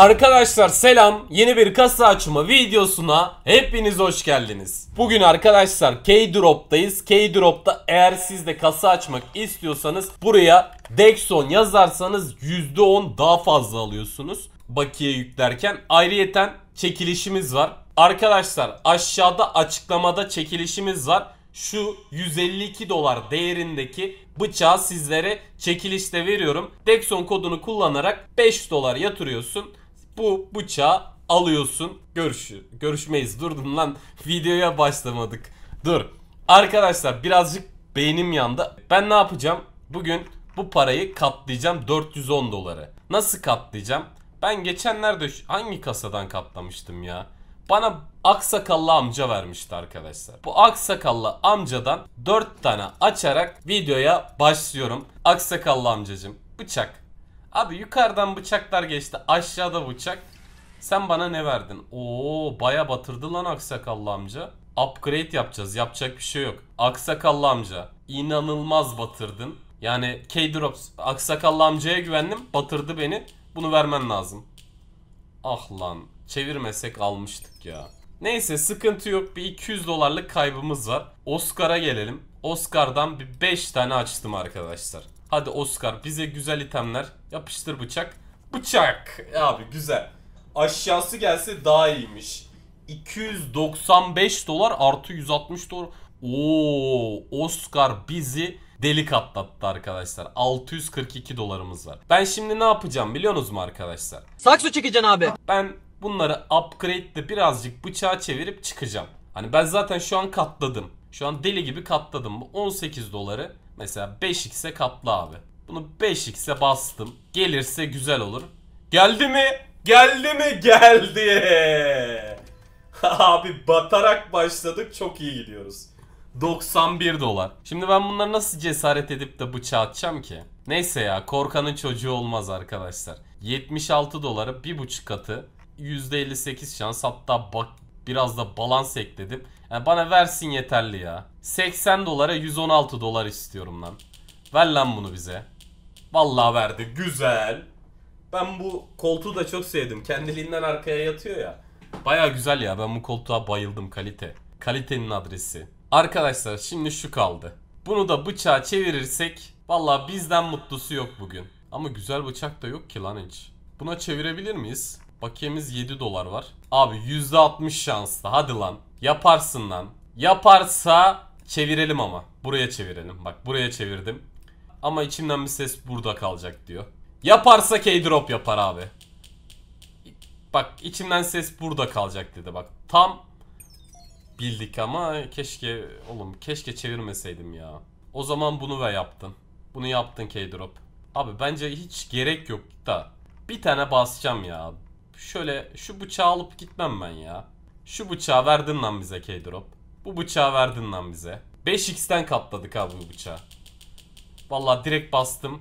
Arkadaşlar selam yeni bir kasa açma videosuna hepiniz hoş geldiniz. Bugün arkadaşlar K-Drop'tayız. K-Drop'ta eğer siz de kasa açmak istiyorsanız buraya Dexon yazarsanız %10 daha fazla alıyorsunuz. Bakiye yüklerken ayrıyeten çekilişimiz var. Arkadaşlar aşağıda açıklamada çekilişimiz var şu 152 dolar değerindeki bıçağı sizlere çekilişte veriyorum. Dexon kodunu kullanarak 5 dolar yatırıyorsun bu bıçağı alıyorsun. Görüş görüşmeyiz. Durdum lan. Videoya başlamadık. Dur. Arkadaşlar birazcık beynim yandı. Ben ne yapacağım? Bugün bu parayı katlayacağım 410 doları. Nasıl katlayacağım? Ben geçenlerde hangi kasadan katlamıştım ya? Bana aksakallı amca vermişti arkadaşlar. Bu aksakallı amcadan 4 tane açarak videoya başlıyorum. Aksakallı amcacım bıçak Abi yukarıdan bıçaklar geçti. Aşağıda bıçak. Sen bana ne verdin? Oo baya batırdı lan aksakallı amca. Upgrade yapacağız. Yapacak bir şey yok. Aksakallı amca. inanılmaz batırdın. Yani K-Drops aksakallı amcaya güvendim. Batırdı beni. Bunu vermen lazım. Ah lan. Çevirmesek almıştık ya. Neyse sıkıntı yok. Bir 200 dolarlık kaybımız var. Oscar'a gelelim. Oscar'dan bir 5 tane açtım arkadaşlar. Hadi Oscar bize güzel itemler. Yapıştır bıçak. Bıçak. E abi güzel. Aşağısı gelse daha iyiymiş. 295 dolar artı 160 dolar. Oo, Oscar bizi delik katlattı arkadaşlar. 642 dolarımız var. Ben şimdi ne yapacağım biliyor mu arkadaşlar? Saksı çekeceksin abi. Ben bunları upgrade de birazcık bıçağa çevirip çıkacağım. Hani ben zaten şu an katladım. Şu an deli gibi katladım bu 18 doları. Mesela 5x'e katla abi. Bunu 5x'e bastım. Gelirse güzel olur. Geldi mi? Geldi mi? Geldi. abi batarak başladık. Çok iyi gidiyoruz. 91 dolar. Şimdi ben bunları nasıl cesaret edip de bıçağı atacağım ki? Neyse ya korkanın çocuğu olmaz arkadaşlar. 76 doları bir buçuk katı %58 şans hatta bak Biraz da balans ekledim. Yani bana versin yeterli ya. 80 dolara 116 dolar istiyorum lan. Ver lan bunu bize. Vallahi verdi. Güzel. Ben bu koltuğu da çok sevdim. Kendiliğinden arkaya yatıyor ya. Baya güzel ya. Ben bu koltuğa bayıldım kalite. Kalitenin adresi. Arkadaşlar şimdi şu kaldı. Bunu da bıçağa çevirirsek vallahi bizden mutlusu yok bugün. Ama güzel bıçak da yok ki lan hiç. Buna çevirebilir miyiz? Bakiyemiz 7 dolar var. Abi %60 şanslı. Hadi lan. Yaparsın lan. Yaparsa çevirelim ama. Buraya çevirelim. Bak buraya çevirdim. Ama içimden bir ses burada kalacak diyor. Yaparsa K-drop yapar abi. Bak içimden ses burada kalacak dedi bak. Tam bildik ama keşke oğlum keşke çevirmeseydim ya. O zaman bunu ve yaptın. Bunu yaptın K-drop. Abi bence hiç gerek yok da bir tane basacağım ya şöyle şu bıçağı alıp gitmem ben ya. Şu bıçağı verdin lan bize K-Drop. Bu bıçağı verdin lan bize. 5x'ten katladık abi bu bıçağı. Valla direkt bastım.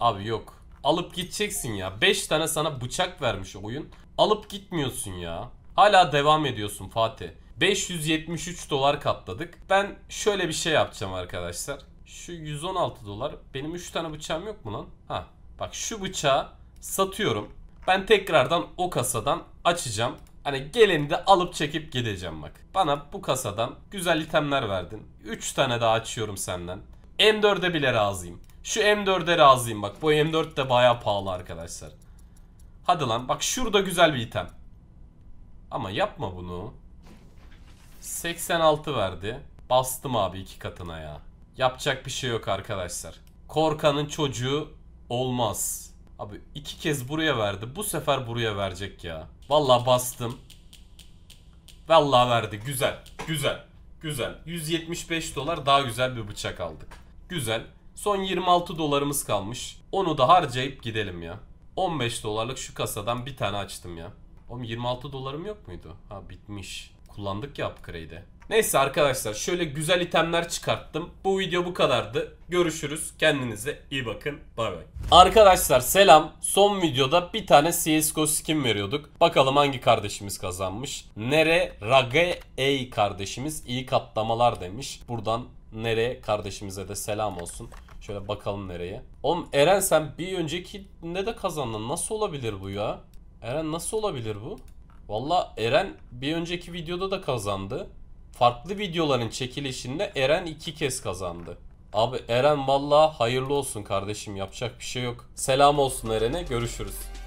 Abi yok. Alıp gideceksin ya. 5 tane sana bıçak vermiş oyun. Alıp gitmiyorsun ya. Hala devam ediyorsun Fatih. 573 dolar katladık. Ben şöyle bir şey yapacağım arkadaşlar. Şu 116 dolar. Benim 3 tane bıçağım yok mu lan? Ha. Bak şu bıçağı Satıyorum. Ben tekrardan o kasadan açacağım. Hani geleni de alıp çekip gideceğim bak. Bana bu kasadan güzel itemler verdin. 3 tane daha açıyorum senden. M4'e bile razıyım. Şu M4'e razıyım bak. Bu M4 de baya pahalı arkadaşlar. Hadi lan bak şurada güzel bir item. Ama yapma bunu. 86 verdi. Bastım abi iki katına ya. Yapacak bir şey yok arkadaşlar. Korkanın çocuğu olmaz. Abi iki kez buraya verdi. Bu sefer buraya verecek ya. Vallahi bastım. vallahi verdi. Güzel. Güzel. Güzel. 175 dolar daha güzel bir bıçak aldık. Güzel. Son 26 dolarımız kalmış. Onu da harcayıp gidelim ya. 15 dolarlık şu kasadan bir tane açtım ya. Oğlum 26 dolarım yok muydu? Ha bitmiş. Kullandık ya upgrade'i. Neyse arkadaşlar şöyle güzel itemler çıkarttım. Bu video bu kadardı. Görüşürüz. Kendinize iyi bakın. Bay bay. Arkadaşlar selam. Son videoda bir tane CSGO skin veriyorduk. Bakalım hangi kardeşimiz kazanmış. Nere Rage Ey kardeşimiz iyi katlamalar demiş. Buradan Nere kardeşimize de selam olsun. Şöyle bakalım nereye. Oğlum Eren sen bir önceki ne de kazandın. Nasıl olabilir bu ya? Eren nasıl olabilir bu? Valla Eren bir önceki videoda da kazandı farklı videoların çekilişinde Eren iki kez kazandı. Abi Eren valla hayırlı olsun kardeşim yapacak bir şey yok. Selam olsun Eren'e görüşürüz.